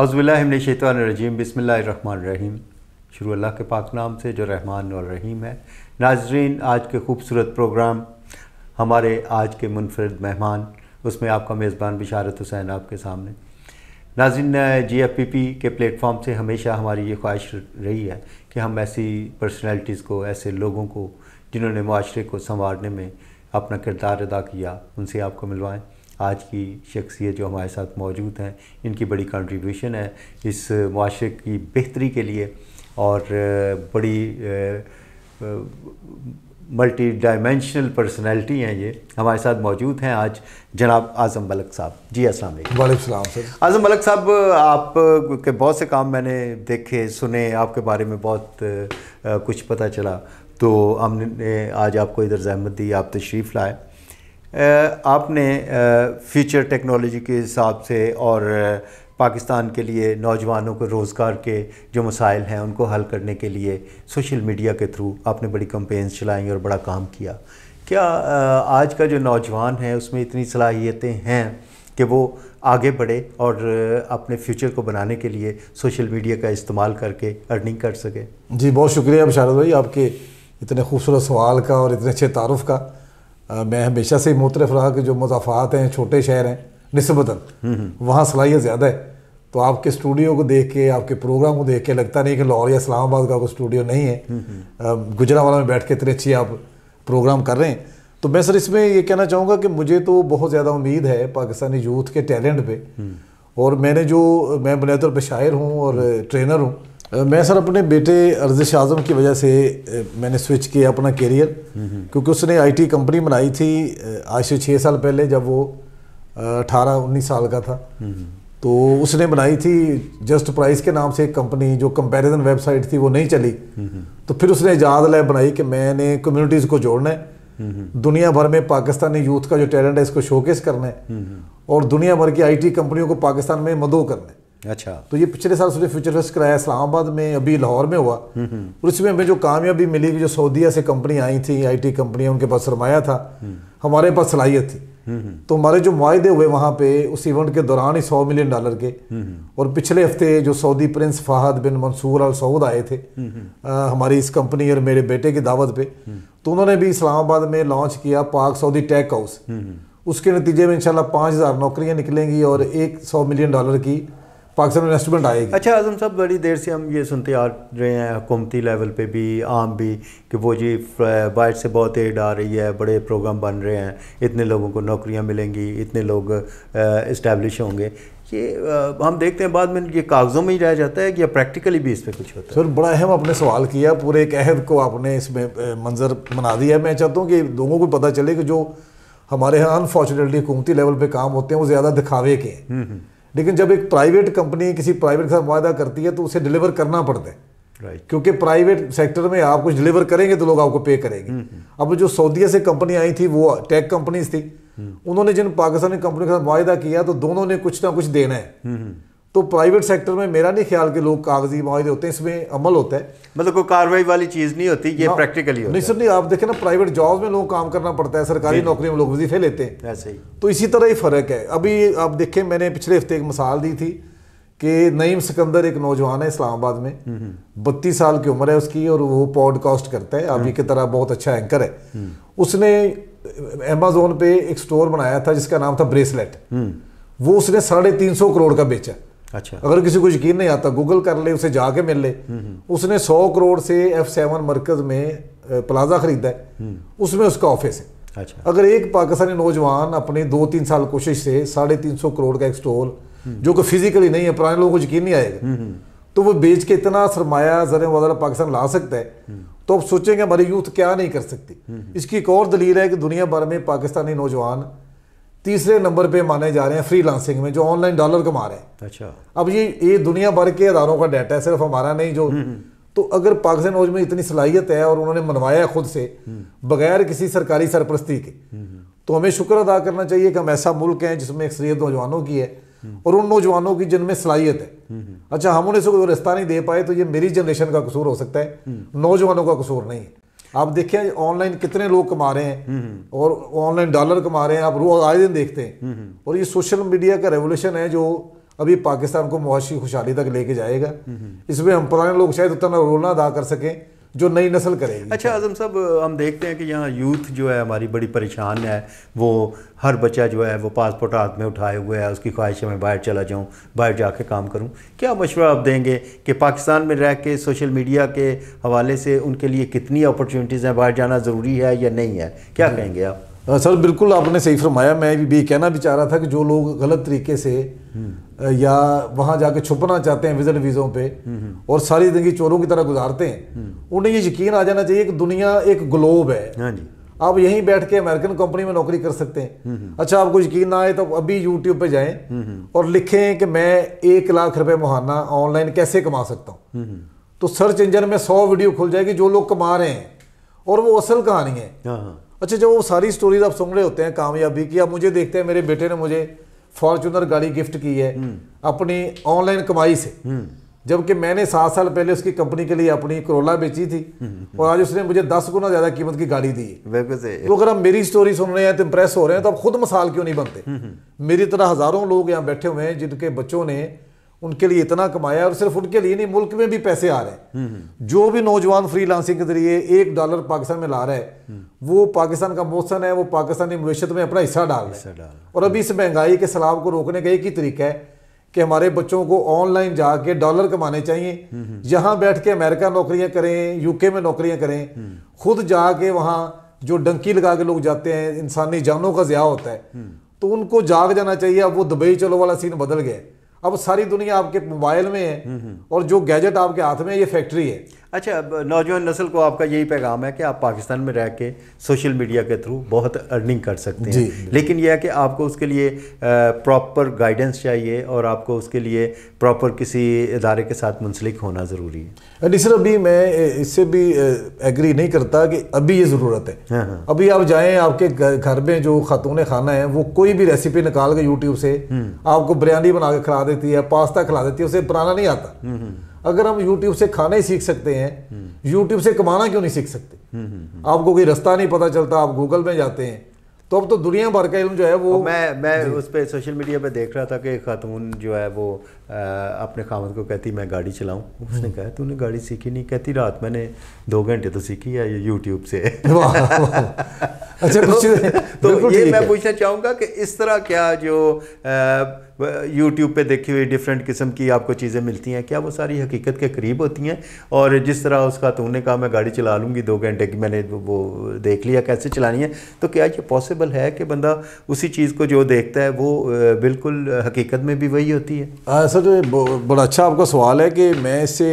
अज़बिल्लिमिनशैतरजीम रहीम शुरू अल्लाह के पाक नाम से जो रहमान और रहीम है नाजरीन आज के खूबसूरत प्रोग्राम हमारे आज के मुनफरद मेहमान उसमें आपका मेज़बान बिशारत हुसैन आपके सामने नाजिन जी एफ पी पी के प्लेटफॉर्म से हमेशा हमारी ये ख्वाहिश रही है कि हम ऐसी पर्सनैलिटीज़ को ऐसे लोगों को जिन्होंने माशरे को संवारने में अपना किरदार अदा किया उनसे आपको मिलवाएँ आज की शख्सियत जो हमारे साथ मौजूद हैं इनकी बड़ी कंट्रीब्यूशन है इस माशरे की बेहतरी के लिए और बड़ी मल्टी डायमेंशनल पर्सनैलिटी हैं ये हमारे साथ मौजूद हैं आज जनाब आज़म मलक साहब जी असल वालेकुम सर आज़म मलक साहब आप के बहुत से काम मैंने देखे सुने आपके बारे में बहुत कुछ पता चला तो हमने आज आपको इधर जहमत दी आप तशरीफ़ लाए आपने फ्यूचर टेक्नोलॉजी के हिसाब से और पाकिस्तान के लिए नौजवानों को रोज़गार के जो मसाइल हैं उनको हल करने के लिए सोशल मीडिया के थ्रू आपने बड़ी कंपेन्स चलाई और बड़ा काम किया क्या आज का जो नौजवान है उसमें इतनी सलाहियतें हैं कि वो आगे बढ़े और अपने फ्यूचर को बनाने के लिए सोशल मीडिया का इस्तेमाल करके अर्निंग कर सके जी बहुत शुक्रिया बशारत भाई आपके इतने खूबसूरत सवाल का और इतने अच्छे तारफ़ का मैं हमेशा से ही मुतरफ रहा कि जो मजाफात हैं छोटे शहर हैं नस्बता वहाँ सलाहियत ज़्यादा है तो आपके स्टूडियो को देख के आपके प्रोग्राम को देख के लगता नहीं कि लाहौर या इस्लामाबाद का कोई स्टूडियो नहीं है गुजरा वाला में बैठ के इतने अच्छी आप प्रोग्राम कर रहे हैं तो मैं सर इसमें ये कहना चाहूँगा कि मुझे तो बहुत ज़्यादा उम्मीद है पाकिस्तानी यूथ के टैलेंट पे और मैंने जो मैं बुनियाद पर शायर हूँ और ट्रेनर हूँ मैं सर अपने बेटे अर्जिश आज़म की वजह से मैंने स्विच किया अपना करियर क्योंकि उसने आईटी कंपनी बनाई थी आज से छः साल पहले जब वो अठारह उन्नीस साल का था तो उसने बनाई थी जस्ट प्राइस के नाम से एक कंपनी जो कंपैरिजन वेबसाइट थी वो नहीं चली तो फिर उसने इजाद लैब बनाई कि मैंने कम्युनिटीज़ को जोड़ना है दुनिया भर में पाकिस्तानी यूथ का जो टैलेंट है इसको शोकेस करना है और दुनिया भर की आईटी कंपनियों को पाकिस्तान में मदो करना है अच्छा तो ये पिछले साल उसने फ्यूचर फेस्ट कराया इस्लामाबाद में अभी लाहौर में हुआ हम्म, हम्म। और इसमें हमें जो कामयाबी मिली कि जो सऊदीया से कंपनी आई थी आईटी कंपनी उनके पास सरमाया था हम्म। हमारे पास सलाहियत थी तो हमारे जो माहे हुए वहाँ पे उस इवेंट के दौरान ही सौ मिलियन डॉलर के और पिछले हफ्ते जो सऊदी प्रिंस फाहद बिन मंसूर अल सऊद आए थे आ, हमारी इस कंपनी और मेरे बेटे की दावत पे तो उन्होंने भी इस्लामाबाद में लॉन्च किया पाक सऊदी टेक हाउस उसके नतीजे में इंशाल्लाह पाँच हज़ार नौकरियाँ निकलेंगी और एक सौ मिलियन डॉलर की पाकिस्तान में इन्वेस्टमेंट आएगी अच्छा आजम साहब बड़ी देर से हम ये सुनते आ रहे हैं हुकूमती लेवल पे भी आम भी कि वो जी बाइट से बहुत एड आ रही है बड़े प्रोग्राम बन रहे हैं इतने लोगों को नौकरियां मिलेंगी इतने लोग इस्टेब्लिश होंगे ये आ, हम देखते हैं बाद में ये कागज़ों में ही रह जाता है या प्रैक्टिकली भी इस पर कुछ होता है सर बड़ा अहम आपने सवाल किया पूरे एक अहद को आपने इसमें मंजर बना दिया मैं चाहता हूँ कि लोगों को पता चले कि जो हमारे यहाँ अनफॉर्चुनेटली हुकूमती लेवल पर काम होते हैं वो ज़्यादा दिखावे के हैं हम्म, हम्म। लेकिन जब एक प्राइवेट कंपनी किसी प्राइवेट के साथ वादा करती है तो उसे डिलीवर करना पड़ता है राइट right. क्योंकि प्राइवेट सेक्टर में आप कुछ डिलीवर करेंगे तो लोग आपको पे करेंगे हम्म, हम्म। अब जो सऊदीया से कंपनी आई थी वो टेक कंपनीज थी हम्म। उन्होंने जिन पाकिस्तानी कंपनी के साथ वायदा किया तो दोनों ने कुछ ना कुछ देना है तो प्राइवेट सेक्टर में मेरा नहीं ख्याल कि लोग कागजी माहे होते हैं इसमें अमल होता है मतलब कोई कार्रवाई वाली चीज़ नहीं होती ये प्रैक्टिकली होता नहीं सर नहीं आप देखें ना प्राइवेट जॉब में लोग काम करना पड़ता है सरकारी नौकरी में लोग वजीफे लेते हैं ऐसे हाँ, ही तो इसी तरह ही फ़र्क है अभी आप देखें मैंने पिछले हफ्ते एक मिसाल दी थी कि नईम सिकंदर एक नौजवान है इस्लामाबाद में हम्म, हम्म। बत्तीस साल की उम्र है उसकी और वो पॉडकास्ट करता है अभी हाँ। की तरह बहुत अच्छा एंकर है हम्म। उसने अमेजोन पे एक स्टोर बनाया था जिसका नाम था ब्रेसलेट वो उसने साढ़े तीन सौ करोड़ का बेचा अच्छा अगर किसी को यकीन नहीं आता गूगल कर ले उसे जाके मिल ले हम्म, हम्म। उसने सौ करोड़ से एफ सेवन मरकज में प्लाजा खरीदा है हम्म। उसमें उसका ऑफिस है अच्छा अगर एक पाकिस्तानी नौजवान अपने दो तीन साल कोशिश से साढ़े तीन सौ करोड़ का एक स्टोल जो कि फिजिकली नहीं है पुराने लोगों को यकीन नहीं आएगा तो वो बेच के इतना सरमाया जर वगैरह पाकिस्तान ला सकता है तो आप सोचेंगे हमारी यूथ क्या नहीं कर सकती इसकी एक और दलील है कि दुनिया भर में पाकिस्तानी नौजवान तीसरे नंबर पे माने जा रहे हैं फ्रीलांसिंग में जो ऑनलाइन डॉलर कमा रहे हैं अच्छा अब ये ये दुनिया भर के अदारों का डाटा है सिर्फ हमारा नहीं जो हम्म। तो अगर पाकिस्तान फौज में इतनी सलाहियत है और उन्होंने मनवाया है खुद से हम्म। बगैर किसी सरकारी सरपरस्ती के हम्म, तो हमें शुक्र अदा करना चाहिए कि हम ऐसा मुल्क हैं जिसमें अक्सरियत नौजवानों की है और उन नौजवानों की जिनमें सलाहियत है अच्छा हम उन्हें से कोई रिश्ता नहीं दे पाए तो ये मेरी जनरेशन का कसूर हो सकता है नौजवानों का कसूर नहीं है आप देखिए ऑनलाइन कितने लोग कमा रहे हैं हम्म, हम्म। और ऑनलाइन डॉलर कमा रहे हैं आप रोज आए दिन देखते हैं हम्म, और ये सोशल मीडिया का रेवोल्यूशन है जो अभी पाकिस्तान को मुआशी खुशहाली तक लेके जाएगा इसमें हम पुराने लोग शायद उतना रोल ना अदा कर सकें जो नई नस्ल करेगी अच्छा आजम साहब हम देखते हैं कि यहाँ यूथ जो है हमारी बड़ी परेशान है वो हर बच्चा जो है वो पासपोर्ट हाथ में उठाए हुए है उसकी ख्वाहिश है मैं बाहर चला जाऊँ बाहर जा कर काम करूँ क्या मशवरा आप देंगे कि पाकिस्तान में रह के सोशल मीडिया के हवाले से उनके लिए कितनी अपॉर्चुनिटीज़ हैं बाहर जाना ज़रूरी है या नहीं है क्या कहेंगे आप सर बिल्कुल आपने सही फरमाया मैं भी, कहना भी चाह रहा था कि जो लोग गलत तरीके से या वहाँ जाके छुपना चाहते हैं विजिट वीज़ों पे और सारी जिंदगी चोरों की तरह गुजारते हैं उन्हें ये यकीन आ जाना चाहिए कि दुनिया एक ग्लोब है हाँ जी आप यहीं बैठ के अमेरिकन कंपनी में नौकरी कर सकते हैं हम्म, हम्म। अच्छा आपको यकीन ना आए तो अभी यूट्यूब पे जाएं हम्म, और लिखें कि मैं एक लाख रुपए मुहाना ऑनलाइन कैसे कमा सकता हूँ तो सर्च इंजन में सौ वीडियो खुल जाएगी जो लोग कमा रहे हैं और वो असल कहानी है हाँ, हाँ। अच्छा जब वो सारी स्टोरीज आप सुन रहे होते हैं कामयाबी की आप मुझे देखते हैं मेरे बेटे ने मुझे फॉर्चुनर गाड़ी गिफ्ट की है हम्म। अपनी ऑनलाइन कमाई से हम्म। जबकि मैंने सात साल पहले उसकी कंपनी के लिए अपनी करोला बेची थी हम्म, और आज उसने मुझे दस गुना ज्यादा कीमत की गाड़ी दी तो अगर आप मेरी स्टोरी सुन रहे हैं तो इम्प्रेस हो रहे हैं तो आप खुद मिसाल क्यों नहीं बनते मेरी तरह हजारों लोग यहाँ बैठे हुए हैं जिनके बच्चों ने उनके लिए इतना कमाया और सिर्फ उनके लिए नहीं मुल्क में भी पैसे आ रहे हैं जो भी नौजवान फ्री लांसिंग के जरिए एक डॉलर पाकिस्तान में ला रहा है वो पाकिस्तान का मोहसन है वो पाकिस्तानी मवेशत में अपना हिस्सा डाल रहा है और अभी इस महंगाई के सलाब को रोकने का एक ही तरीका है कि हमारे बच्चों को ऑनलाइन जाके डॉलर कमाने चाहिए यहाँ बैठ के अमेरिका नौकरियाँ करें यूके में नौकरियाँ करें खुद जाके वहाँ जो डंकी लगा के लोग जाते हैं इंसानी जानों का ज़्या होता है तो उनको जाग जाना चाहिए अब वो दुबई चलो वाला सीन बदल गया अब सारी दुनिया आपके मोबाइल में है हम्म, हम्म। और जो गैजेट आपके हाथ में ये फैक्ट्री है अच्छा नौजवान नस्ल को आपका यही पैगाम है कि आप पाकिस्तान में रह के सोशल मीडिया के थ्रू बहुत अर्निंग कर सकते हैं लेकिन यह है कि आपको उसके लिए प्रॉपर गाइडेंस चाहिए और आपको उसके लिए प्रॉपर किसी इदारे के साथ मुंसलिक होना ज़रूरी है नहीं सर अभी मैं इससे भी एग्री नहीं करता कि अभी ये ज़रूरत है हाँ, हाँ। अभी आप जाएँ आपके घर में जो खातून खाना है वो कोई भी रेसिपी निकाल के यूट्यूब से हम्म। आपको बिरयानी बना के खिला देती है पास्ता खिला देती है उसे बनाना नहीं आता हम्म, हम्म। अगर हम यूट्यूब से खाना ही सीख सकते हैं यूट्यूब से कमाना क्यों नहीं सीख सकते आपको कोई रास्ता नहीं पता चलता आप गूगल में जाते हैं तो अब तो दुनिया भर का इलम जो है वो मैं मैं उस पर सोशल मीडिया पे देख रहा था कि खातून जो है वो आ, अपने खामद को कहती मैं गाड़ी चलाऊं उसने कहा तूने गाड़ी सीखी नहीं कहती रात मैंने दो घंटे तो सीखी है यूट्यूब से अच्छा तो, तो ये मैं पूछना चाहूँगा कि इस तरह क्या जो आ, यूट्यूब पे देखी हुई डिफरेंट किस्म की आपको चीज़ें मिलती हैं क्या वो सारी हकीकत के करीब होती हैं और जिस तरह उस खातून ने कहा मैं गाड़ी चला लूँगी दो घंटे की मैंने वो देख लिया कैसे चलानी है तो क्या ये पॉसिबल है कि बंदा उसी चीज़ को जो देखता है वो बिल्कुल हकीकत में भी वही होती है हाँ, सर जो तो बड़ा अच्छा आपका सवाल है कि मैं इससे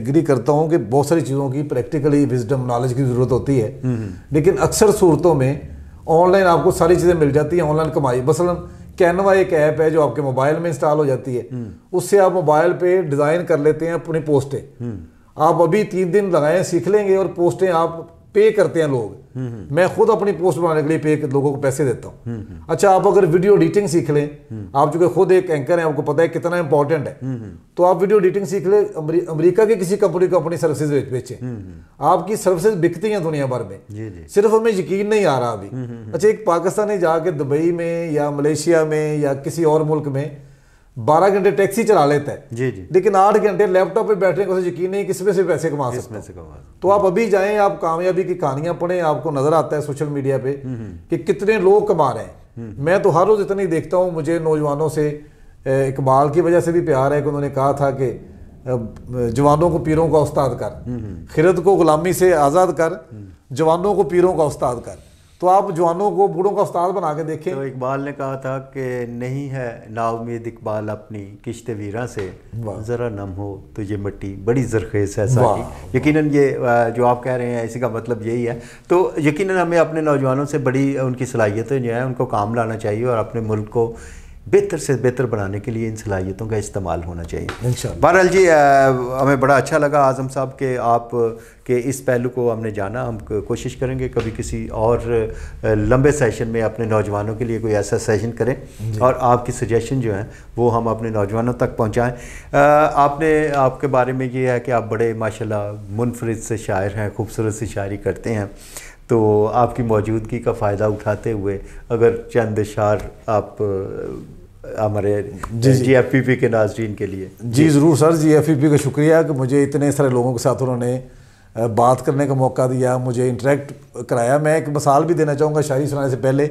एग्री करता हूँ कि बहुत सारी चीज़ों की प्रैक्टिकली विजडम नॉलेज की ज़रूरत होती है हम्म, हम्म। लेकिन अक्सर सूरतों में ऑनलाइन आपको सारी चीज़ें मिल जाती हैं ऑनलाइन कमाई मसलन कैनवा एक ऐप है जो आपके मोबाइल में इंस्टॉल हो जाती है हम्म। उससे आप मोबाइल पे डिज़ाइन कर लेते हैं अपनी पोस्टें हम्म। आप अभी तीन दिन लगाए सीख लेंगे और पोस्टें आप पे करते हैं लोग मैं खुद अपनी पोस्ट बनाने के लिए पे लोगों को पैसे देता हूँ अच्छा आप अगर वीडियो एडिटिंग सीख लें आप चूंकि खुद एक एंकर हैं आपको पता है कितना इंपॉर्टेंट है तो आप वीडियो एडिटिंग सीख लें अमेरिका की किसी कंपनी को अपनी सर्विसेज बेचें आपकी सर्विसेज बिकती हैं दुनिया भर में सिर्फ हमें यकीन नहीं आ रहा अभी हम्म, हम्म, हम्म। अच्छा एक पाकिस्तानी जाके दुबई में या मलेशिया में या किसी और मुल्क में बारह घंटे टैक्सी चला लेता है जी जी लेकिन आठ घंटे लैपटॉप पे बैठने को यकीन नहीं किसमें से पैसे कमा सकते हैं तो आप अभी जाएं आप कामयाबी की कहानियां पढ़ें आपको नजर आता है सोशल मीडिया पे हम्म, हम्म। कि कितने लोग कमा रहे हैं हम्म। मैं तो हर रोज इतना ही देखता हूँ मुझे नौजवानों से इकबाल की वजह से भी प्यार है कि उन्होंने कहा था कि जवानों को पीरों का उस्ताद कर खिरत को गुलामी से आज़ाद कर जवानों को पीरों का उस्ताद कर तो आप जवानों को बूढ़ों का उस्ताद बना के देखें तो इकबाल ने कहा था कि नहीं है नाउमीद इकबाल अपनी किश्त वीरा से ज़रा नम हो तो ये मिट्टी बड़ी जरखेज है सारी यकीनन ये जो आप कह रहे हैं इसी का मतलब यही है तो यकीनन हमें अपने नौजवानों से बड़ी उनकी सलाहियतें जो है उनको काम लाना चाहिए और अपने मुल्क को बेहतर से बेहतर बनाने के लिए इन सलाहियतों का इस्तेमाल होना चाहिए बहरहाल जी आ, हमें बड़ा अच्छा लगा आज़म साहब के आप के इस पहलू को हमने जाना हम कोशिश करेंगे कभी किसी और लंबे सेशन में अपने नौजवानों के लिए कोई ऐसा सेशन करें और आपकी सजेशन जो है वो हम अपने नौजवानों तक पहुँचाएँ आपने आपके बारे में ये है कि आप बड़े माशा मुनफरद से शायर हैं खूबसूरत से शायरी करते हैं तो आपकी मौजूदगी का फ़ायदा उठाते हुए अगर चंद शार आप हमारे G G F P P के नाजरीन के लिए जी ज़रूर sir G F P P का शुक्रिया कि मुझे इतने सारे लोगों के साथ उन्होंने बात करने का मौका दिया मुझे इंटरेक्ट कराया मैं एक मिसाल भी देना चाहूँगा शायरी सुनाने से पहले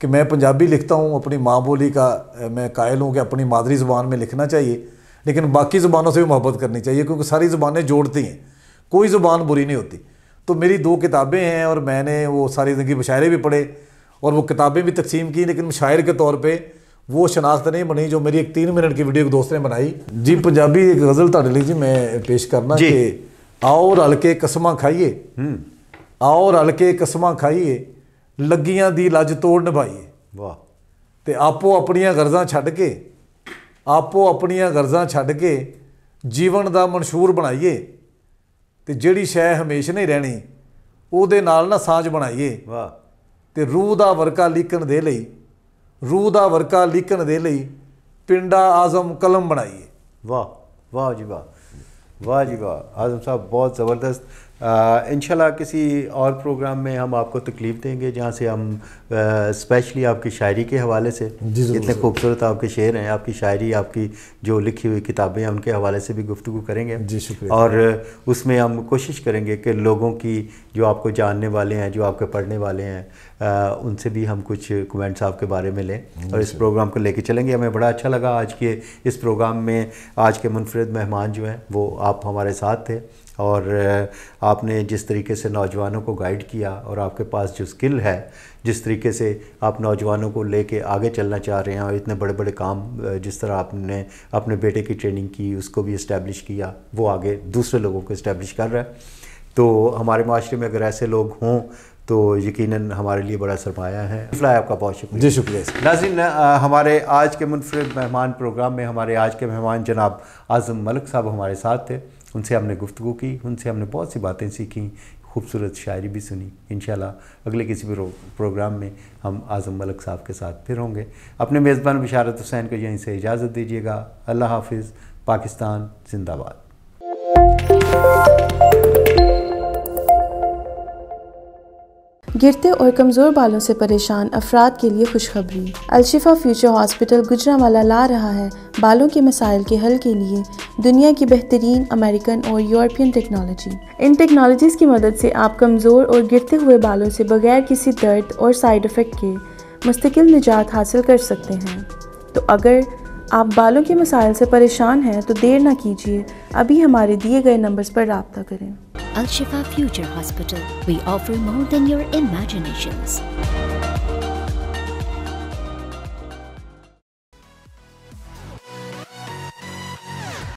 कि मैं पंजाबी लिखता हूँ अपनी माँ बोली का मैं कायल हूँ कि अपनी मादरी ज़ुबान में लिखना चाहिए लेकिन बाकी ज़ुबानों से भी मोहब्बत करनी चाहिए क्योंकि सारी ज़ुबानें जोड़ती हैं कोई ज़ुबान बुरी नहीं होती तो मेरी दो किताबें हैं और मैंने वो सारी ज़िंदगी मुशायरे भी पढ़े और वो किताबें भी तकसीम की लेकिन मुशायरे के तौर पर ਉਹ ਸ਼ਨਾਖਤ ਨਹੀਂ ਬਣੀ ਜੋ ਮੇਰੀ ਇੱਕ 3 ਮਿੰਟ ਦੀ ਵੀਡੀਓ ਇੱਕ ਦੋਸਤ ਨੇ ਬਣਾਈ ਜੀ ਪੰਜਾਬੀ ਇੱਕ ਗਜ਼ਲ ਤੁਹਾਡੇ ਲਈ ਜੀ ਮੈਂ ਪੇਸ਼ ਕਰਨਾ ਕਿ ਆਓ ਰਲ ਕੇ ਕਸਮਾਂ ਖਾਈਏ ਹੂੰ ਆਓ ਰਲ ਕੇ ਕਸਮਾਂ ਖਾਈਏ ਲੱਗੀਆਂ ਦੀ ਲੱਜ ਤੋੜ ਨਿਭਾਈਏ ਵਾਹ ਤੇ ਆਪੋ ਆਪਣੀਆਂ ਗਰਜ਼ਾਂ ਛੱਡ ਕੇ ਆਪੋ ਆਪਣੀਆਂ ਗਰਜ਼ਾਂ ਛੱਡ ਕੇ ਜੀਵਨ ਦਾ ਮਨਸ਼ੂਰ ਬਣਾਈਏ ਤੇ ਜਿਹੜੀ ਸ਼ੈ ਹਮੇਸ਼ਾ ਨਹੀਂ ਰਹਿਣੀ ਉਹਦੇ ਨਾਲ ਨਾ ਸਾਜ ਬਣਾਈਏ ਵਾਹ ਤੇ ਰੂਹ ਦਾ ਵਰਕਾ ਲੀਕਣ ਦੇ ਲਈ ਰੂਹ ਦਾ ਵਰਕਾ ਲਿਖਣ ਦੇ ਲਈ ਪਿੰਡਾ ਆਜ਼ਮ ਕਲਮ ਬਣਾਈਏ ਵਾਹ ਵਾਹ ਜੀ ਵਾਹ ਵਾਹ ਜੀ ਵਾਹ ਆਜ਼ਮ ਸਾਹਿਬ ਬਹੁਤ ਜ਼ਬਰਦਸਤ Uh, इन किसी और प्रोग्राम में हम आपको तकलीफ़ देंगे जहाँ से हम स्पेशली uh, आपकी शायरी के हवाले से इतने खूबसूरत आपके शेर हैं आपकी शायरी आपकी जो लिखी हुई किताबें हैं उनके हवाले से भी गुफ्तु करेंगे जी शुक्रिया और uh, उसमें हम कोशिश करेंगे कि लोगों की जो आपको जानने वाले हैं जो आपके पढ़ने वाले हैं आ, उनसे भी हम कुछ कमेंट्स आपके बारे में लें और इस प्रोग्राम को लेके चलेंगे हमें बड़ा अच्छा लगा आज के इस प्रोग्राम में आज के मुनफरद मेहमान जो हैं वो आप हमारे साथ थे और आपने जिस तरीके से नौजवानों को गाइड किया और आपके पास जो स्किल है जिस तरीके से आप नौजवानों को लेके आगे चलना चाह रहे हैं और इतने बड़े बड़े काम जिस तरह आपने अपने बेटे की ट्रेनिंग की उसको भी इस्टेब्लिश किया वो आगे दूसरे लोगों को इस्टेब्लिश कर रहा है तो हमारे माशरे में अगर ऐसे लोग हों तो यकीनन हमारे लिए बड़ा सरमाया है फ्लाई आपका बहुत शुक्रिया जी शुक्रिया नाजिन हमारे आज के मुनफरद मेहमान प्रोग्राम में हमारे आज के मेहमान जनाब आज़म मलिक साहब हमारे साथ थे उनसे हमने गुफ्तु की उनसे हमने बहुत सी बातें सीखी खूबसूरत शायरी भी सुनी इन अगले किसी भी प्रोग्राम में हम आज़म मलक साहब के साथ फिर होंगे अपने मेज़बान बशारत हुसैन को यहीं से इजाज़त दीजिएगा अल्लाह हाफिज़ पाकिस्तान जिंदाबाद गिरते और कमज़ोर बालों से परेशान अफराद के लिए खुशखबरी अलशिफा फ्यूचर हॉस्पिटल गुजरावाला ला रहा है बालों के मसाइल के हल के लिए दुनिया की बेहतरीन अमेरिकन और यूरोपियन टेक्नोलॉजी इन टेक्नोलॉजीज़ की मदद से आप कमज़ोर और गिरते हुए बालों से बगैर किसी दर्द और साइड इफ़ेक्ट के मुस्तकिल निजात हासिल कर सकते हैं तो अगर आप बालों के मसाइल से परेशान हैं तो देर ना कीजिए अभी हमारे दिए गए नंबर्स पर रबता करें Al Shifa Future Hospital, we offer more than your imaginations.